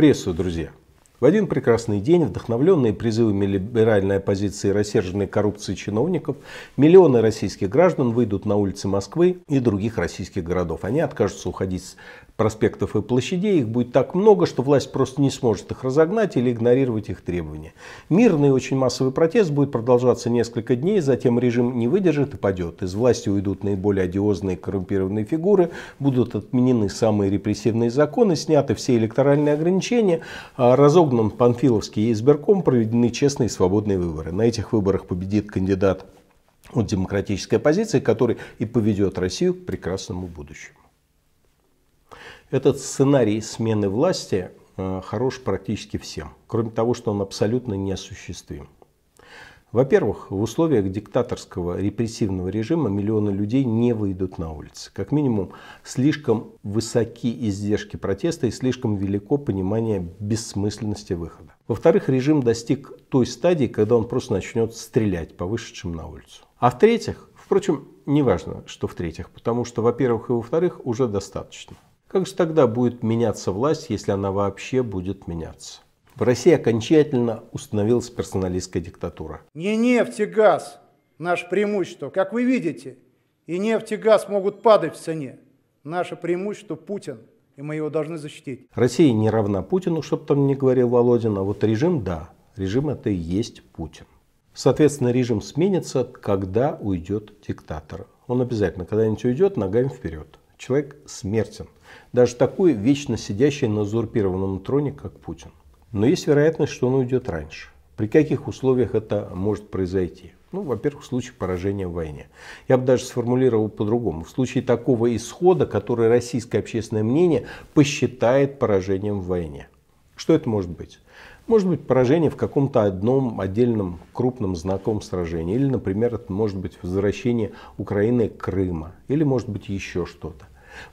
прессу, друзья. В один прекрасный день, вдохновленные призывами либеральной оппозиции и рассерженной коррупции чиновников, миллионы российских граждан выйдут на улицы Москвы и других российских городов. Они откажутся уходить с проспектов и площадей, их будет так много, что власть просто не сможет их разогнать или игнорировать их требования. Мирный очень массовый протест будет продолжаться несколько дней, затем режим не выдержит и падет. Из власти уйдут наиболее одиозные коррумпированные фигуры, будут отменены самые репрессивные законы, сняты все электоральные ограничения, а разогнаны обнародован Панфиловский избирком, проведены честные и свободные выборы. На этих выборах победит кандидат от демократической оппозиции, который и поведет Россию к прекрасному будущему. Этот сценарий смены власти э, хорош практически всем, кроме того, что он абсолютно неосуществим. Во-первых, в условиях диктаторского репрессивного режима миллионы людей не выйдут на улицы. Как минимум, слишком высоки издержки протеста и слишком велико понимание бессмысленности выхода. Во-вторых, режим достиг той стадии, когда он просто начнет стрелять по вышедшим на улицу. А в-третьих, впрочем, не важно, что в-третьих, потому что, во-первых и во-вторых, уже достаточно. Как же тогда будет меняться власть, если она вообще будет меняться? В России окончательно установилась персоналистская диктатура. Не нефть и газ наше преимущество. Как вы видите, и нефть и газ могут падать в цене. Наше преимущество Путин, и мы его должны защитить. Россия не равна Путину, чтобы там не говорил Володин, а вот режим – да, режим – это и есть Путин. Соответственно, режим сменится, когда уйдет диктатор. Он обязательно когда-нибудь уйдет ногами вперед. Человек смертен. Даже такой вечно сидящий на узурпированном троне, как Путин но есть вероятность, что он уйдет раньше. При каких условиях это может произойти? Ну, во-первых, в случае поражения в войне. Я бы даже сформулировал по-другому. В случае такого исхода, который российское общественное мнение посчитает поражением в войне. Что это может быть? Может быть поражение в каком-то одном отдельном крупном знаковом сражении. Или, например, это может быть возвращение Украины Крыма. Или может быть еще что-то.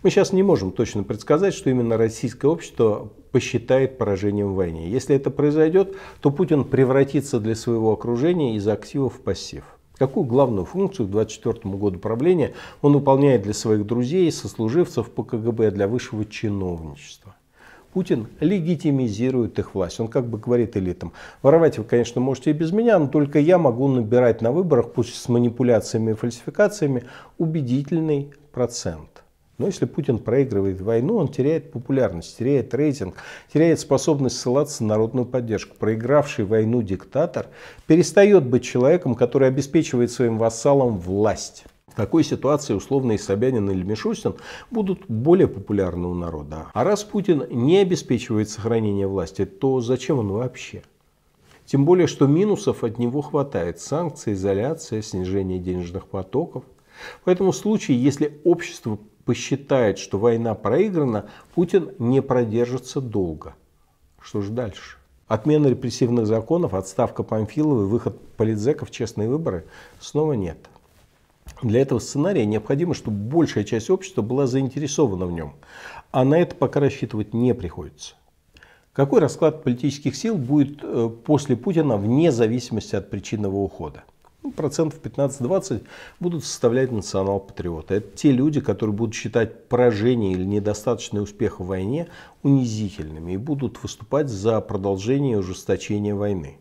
Мы сейчас не можем точно предсказать, что именно российское общество посчитает поражением в войне. Если это произойдет, то Путин превратится для своего окружения из активов в пассив. Какую главную функцию к 24 году правления он выполняет для своих друзей, сослуживцев по КГБ, для высшего чиновничества? Путин легитимизирует их власть. Он как бы говорит элитам, воровать вы, конечно, можете и без меня, но только я могу набирать на выборах, пусть с манипуляциями и фальсификациями, убедительный процент. Но если Путин проигрывает войну, он теряет популярность, теряет рейтинг, теряет способность ссылаться на народную поддержку. Проигравший войну диктатор перестает быть человеком, который обеспечивает своим вассалам власть. В такой ситуации условные Собянин или Мишустин будут более популярны у народа. А раз Путин не обеспечивает сохранение власти, то зачем он вообще? Тем более, что минусов от него хватает. Санкции, изоляция, снижение денежных потоков. Поэтому в случае, если общество посчитает, что война проиграна, Путин не продержится долго. Что же дальше? Отмена репрессивных законов, отставка Памфиловой, выход политзеков, честные выборы снова нет. Для этого сценария необходимо, чтобы большая часть общества была заинтересована в нем. А на это пока рассчитывать не приходится. Какой расклад политических сил будет э, после Путина вне зависимости от причинного ухода? Ну, процентов 15-20 будут составлять национал-патриоты. Это те люди, которые будут считать поражение или недостаточный успех в войне унизительными и будут выступать за продолжение и ужесточение войны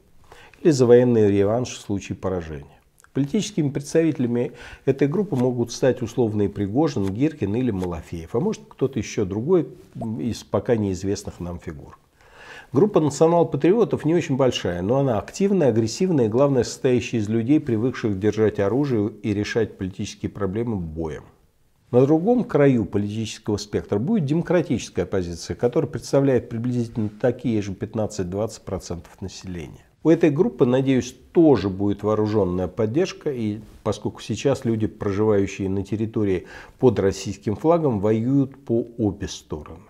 или за военный реванш в случае поражения. Политическими представителями этой группы могут стать условные Пригожин, Гиркин или Малафеев, а может кто-то еще другой из пока неизвестных нам фигур. Группа национал-патриотов не очень большая, но она активная, агрессивная и, главное, состоящая из людей, привыкших держать оружие и решать политические проблемы боем. На другом краю политического спектра будет демократическая оппозиция, которая представляет приблизительно такие же 15-20% населения. У этой группы, надеюсь, тоже будет вооруженная поддержка, и поскольку сейчас люди, проживающие на территории под российским флагом, воюют по обе стороны.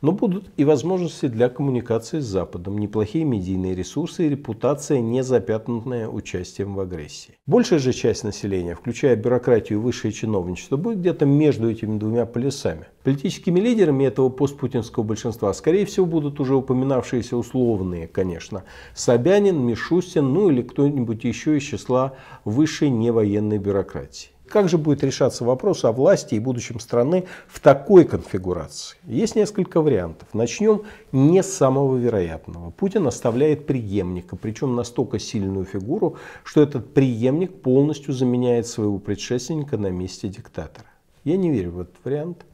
Но будут и возможности для коммуникации с Западом, неплохие медийные ресурсы и репутация, не запятнанная участием в агрессии. Большая же часть населения, включая бюрократию и высшее чиновничество, будет где-то между этими двумя полюсами. Политическими лидерами этого постпутинского большинства, скорее всего, будут уже упоминавшиеся условные, конечно, Собянин, Мишустин, ну или кто-нибудь еще из числа высшей невоенной бюрократии. Как же будет решаться вопрос о власти и будущем страны в такой конфигурации? Есть несколько вариантов. Начнем не с самого вероятного. Путин оставляет преемника, причем настолько сильную фигуру, что этот преемник полностью заменяет своего предшественника на месте диктатора. Я не верю в этот вариант.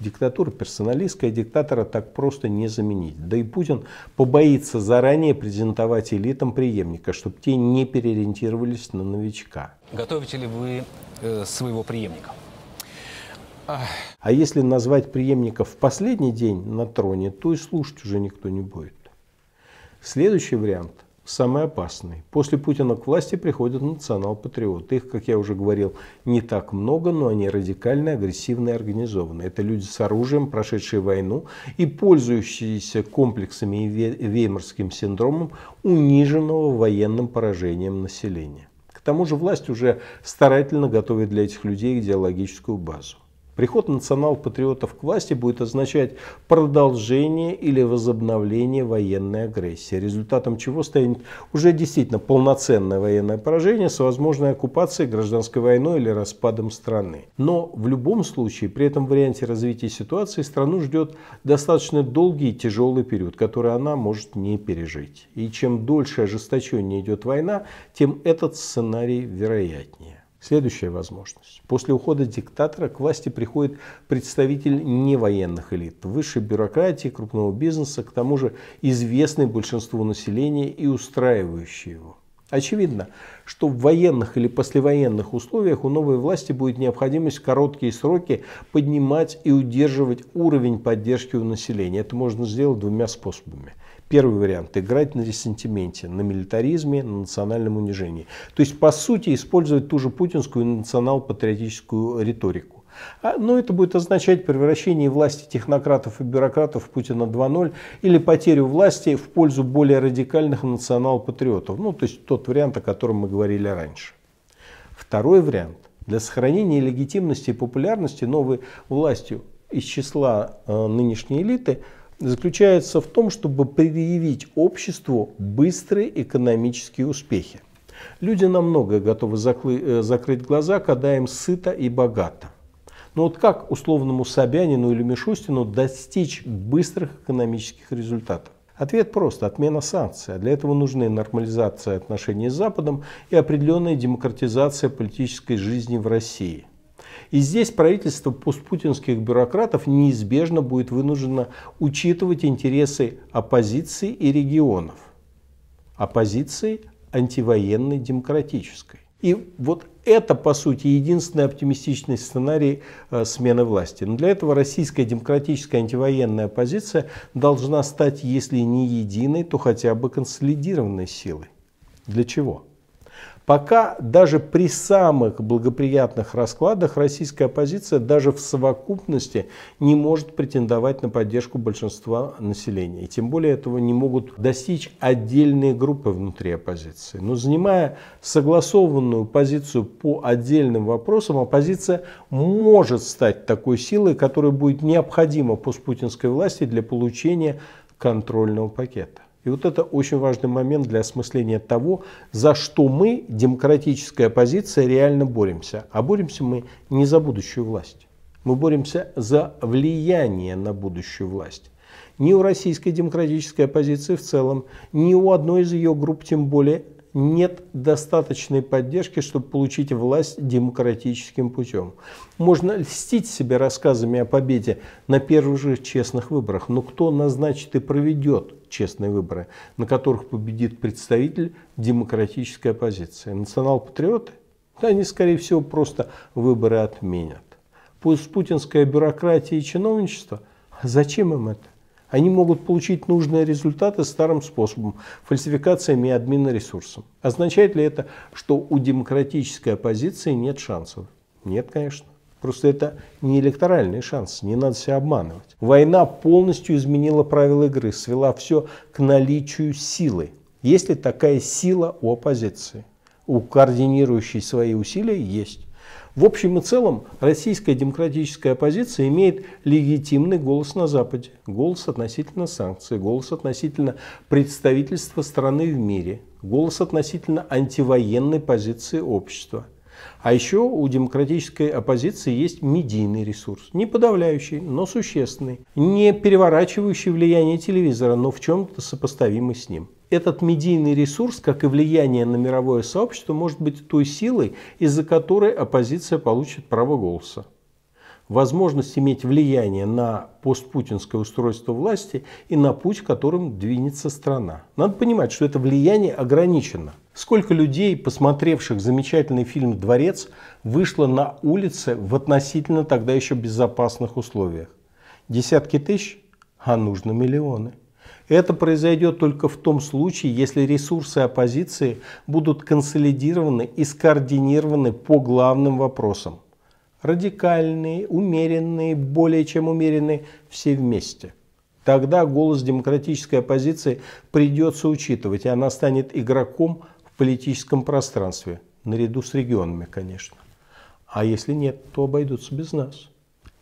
Диктатура персоналистская, диктатора так просто не заменить. Да и Путин побоится заранее презентовать элитам преемника, чтобы те не переориентировались на новичка. Готовите ли вы э, своего преемника? А если назвать преемника в последний день на троне, то и слушать уже никто не будет. Следующий вариант самый опасный. После Путина к власти приходят национал-патриоты. Их, как я уже говорил, не так много, но они радикально, агрессивные, и организованы. Это люди с оружием, прошедшие войну и пользующиеся комплексами и веймарским синдромом униженного военным поражением населения. К тому же власть уже старательно готовит для этих людей идеологическую базу. Приход национал-патриотов к власти будет означать продолжение или возобновление военной агрессии, результатом чего станет уже действительно полноценное военное поражение с возможной оккупацией, гражданской войной или распадом страны. Но в любом случае, при этом варианте развития ситуации, страну ждет достаточно долгий и тяжелый период, который она может не пережить. И чем дольше ожесточение идет война, тем этот сценарий вероятнее. Следующая возможность. После ухода диктатора к власти приходит представитель невоенных элит, высшей бюрократии, крупного бизнеса, к тому же известный большинству населения и устраивающий его. Очевидно, что в военных или послевоенных условиях у новой власти будет необходимость в короткие сроки поднимать и удерживать уровень поддержки у населения. Это можно сделать двумя способами. Первый вариант – играть на ресентименте, на милитаризме, на национальном унижении. То есть, по сути, использовать ту же путинскую национал-патриотическую риторику. А, Но ну, это будет означать превращение власти технократов и бюрократов Путина 2.0 или потерю власти в пользу более радикальных национал-патриотов. Ну, то есть тот вариант, о котором мы говорили раньше. Второй вариант. Для сохранения легитимности и популярности новой властью из числа э, нынешней элиты – заключается в том, чтобы предъявить обществу быстрые экономические успехи. Люди намного готовы э, закрыть глаза, когда им сыто и богато. Но вот как условному Собянину или Мишустину достичь быстрых экономических результатов? Ответ прост – отмена санкций. для этого нужны нормализация отношений с Западом и определенная демократизация политической жизни в России – и здесь правительство постпутинских бюрократов неизбежно будет вынуждено учитывать интересы оппозиции и регионов. Оппозиции антивоенной демократической. И вот это, по сути, единственный оптимистичный сценарий э, смены власти. Но для этого российская демократическая антивоенная оппозиция должна стать, если не единой, то хотя бы консолидированной силой. Для чего? Пока даже при самых благоприятных раскладах российская оппозиция даже в совокупности не может претендовать на поддержку большинства населения. И тем более этого не могут достичь отдельные группы внутри оппозиции. Но занимая согласованную позицию по отдельным вопросам, оппозиция может стать такой силой, которая будет необходима постпутинской власти для получения контрольного пакета. И вот это очень важный момент для осмысления того, за что мы, демократическая оппозиция, реально боремся. А боремся мы не за будущую власть. Мы боремся за влияние на будущую власть. Ни у российской демократической оппозиции в целом, ни у одной из ее групп тем более нет достаточной поддержки, чтобы получить власть демократическим путем. Можно льстить себе рассказами о победе на первых же честных выборах, но кто назначит и проведет честные выборы, на которых победит представитель демократической оппозиции? Национал-патриоты? Да они, скорее всего, просто выборы отменят. Пусть Путинская бюрократия и чиновничество? Зачем им это? они могут получить нужные результаты старым способом – фальсификациями и админоресурсом. Означает ли это, что у демократической оппозиции нет шансов? Нет, конечно. Просто это не электоральный шанс, не надо себя обманывать. Война полностью изменила правила игры, свела все к наличию силы. Есть ли такая сила у оппозиции? У координирующей свои усилия есть. В общем и целом, российская демократическая оппозиция имеет легитимный голос на Западе, голос относительно санкций, голос относительно представительства страны в мире, голос относительно антивоенной позиции общества. А еще у демократической оппозиции есть медийный ресурс. Не подавляющий, но существенный. Не переворачивающий влияние телевизора, но в чем-то сопоставимый с ним этот медийный ресурс, как и влияние на мировое сообщество, может быть той силой, из-за которой оппозиция получит право голоса. Возможность иметь влияние на постпутинское устройство власти и на путь, которым двинется страна. Надо понимать, что это влияние ограничено. Сколько людей, посмотревших замечательный фильм «Дворец», вышло на улицы в относительно тогда еще безопасных условиях? Десятки тысяч, а нужно миллионы. Это произойдет только в том случае, если ресурсы оппозиции будут консолидированы и скоординированы по главным вопросам. Радикальные, умеренные, более чем умеренные, все вместе. Тогда голос демократической оппозиции придется учитывать, и она станет игроком в политическом пространстве, наряду с регионами, конечно. А если нет, то обойдутся без нас.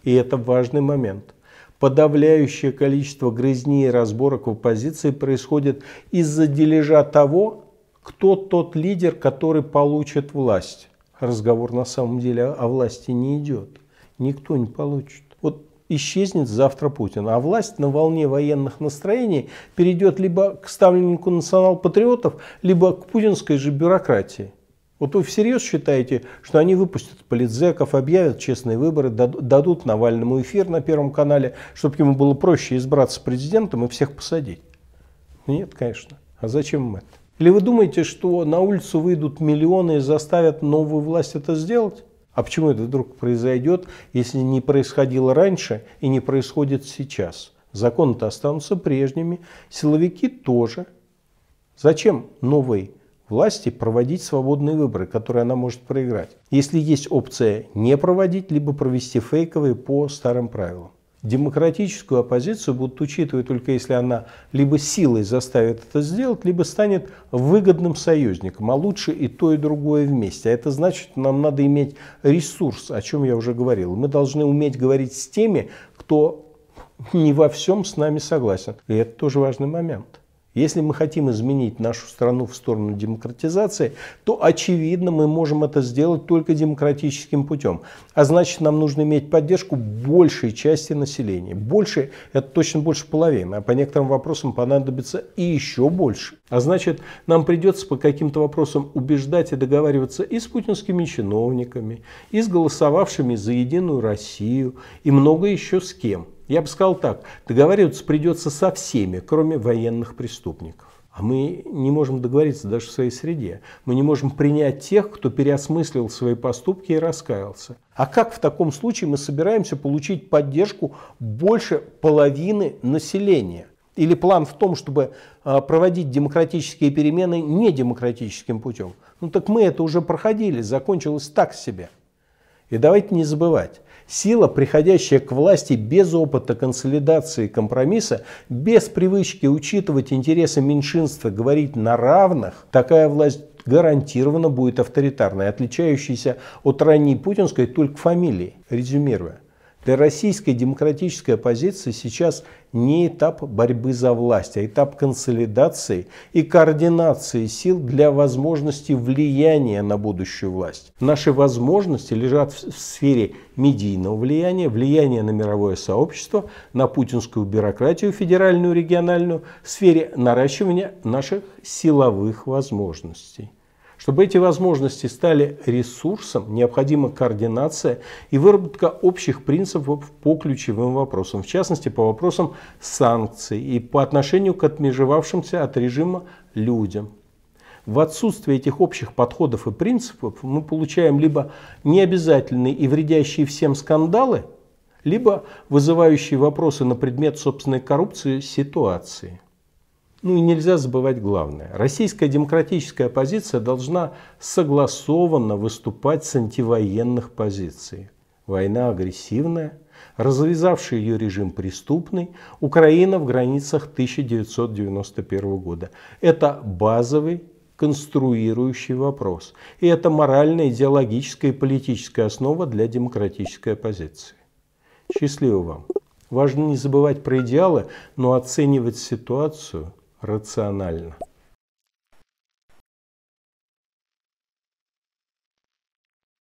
И это важный момент – подавляющее количество грызней и разборок в оппозиции происходит из-за дележа того, кто тот лидер, который получит власть. Разговор на самом деле о власти не идет. Никто не получит. Вот исчезнет завтра Путин, а власть на волне военных настроений перейдет либо к ставленнику национал-патриотов, либо к путинской же бюрократии. Вот вы всерьез считаете, что они выпустят политзеков, объявят честные выборы, дадут Навальному эфир на Первом канале, чтобы ему было проще избраться президентом и всех посадить? Нет, конечно. А зачем им это? Или вы думаете, что на улицу выйдут миллионы и заставят новую власть это сделать? А почему это вдруг произойдет, если не происходило раньше и не происходит сейчас? Законы-то останутся прежними, силовики тоже. Зачем новый власти проводить свободные выборы, которые она может проиграть, если есть опция не проводить, либо провести фейковые по старым правилам. Демократическую оппозицию будут учитывать только если она либо силой заставит это сделать, либо станет выгодным союзником, а лучше и то, и другое вместе. А это значит, нам надо иметь ресурс, о чем я уже говорил. Мы должны уметь говорить с теми, кто не во всем с нами согласен. И это тоже важный момент. Если мы хотим изменить нашу страну в сторону демократизации, то, очевидно, мы можем это сделать только демократическим путем. А значит, нам нужно иметь поддержку большей части населения. Больше – это точно больше половины, а по некоторым вопросам понадобится и еще больше. А значит, нам придется по каким-то вопросам убеждать и договариваться и с путинскими чиновниками, и с голосовавшими за «Единую Россию», и много еще с кем – я бы сказал так, договариваться придется со всеми, кроме военных преступников. А мы не можем договориться даже в своей среде. Мы не можем принять тех, кто переосмыслил свои поступки и раскаялся. А как в таком случае мы собираемся получить поддержку больше половины населения? Или план в том, чтобы а, проводить демократические перемены недемократическим путем? Ну так мы это уже проходили, закончилось так себе. И давайте не забывать, сила, приходящая к власти без опыта консолидации и компромисса, без привычки учитывать интересы меньшинства, говорить на равных, такая власть гарантированно будет авторитарной, отличающейся от ранней путинской только фамилии. Резюмируя, для российской демократической оппозиции сейчас не этап борьбы за власть, а этап консолидации и координации сил для возможности влияния на будущую власть. Наши возможности лежат в сфере медийного влияния, влияния на мировое сообщество, на путинскую бюрократию федеральную, региональную, в сфере наращивания наших силовых возможностей. Чтобы эти возможности стали ресурсом, необходима координация и выработка общих принципов по ключевым вопросам, в частности по вопросам санкций и по отношению к отмежевавшимся от режима людям. В отсутствие этих общих подходов и принципов мы получаем либо необязательные и вредящие всем скандалы, либо вызывающие вопросы на предмет собственной коррупции ситуации. Ну и нельзя забывать главное. Российская демократическая оппозиция должна согласованно выступать с антивоенных позиций. Война агрессивная, развязавший ее режим преступный, Украина в границах 1991 года. Это базовый конструирующий вопрос. И это моральная, идеологическая и политическая основа для демократической оппозиции. Счастливо вам! Важно не забывать про идеалы, но оценивать ситуацию – рационально.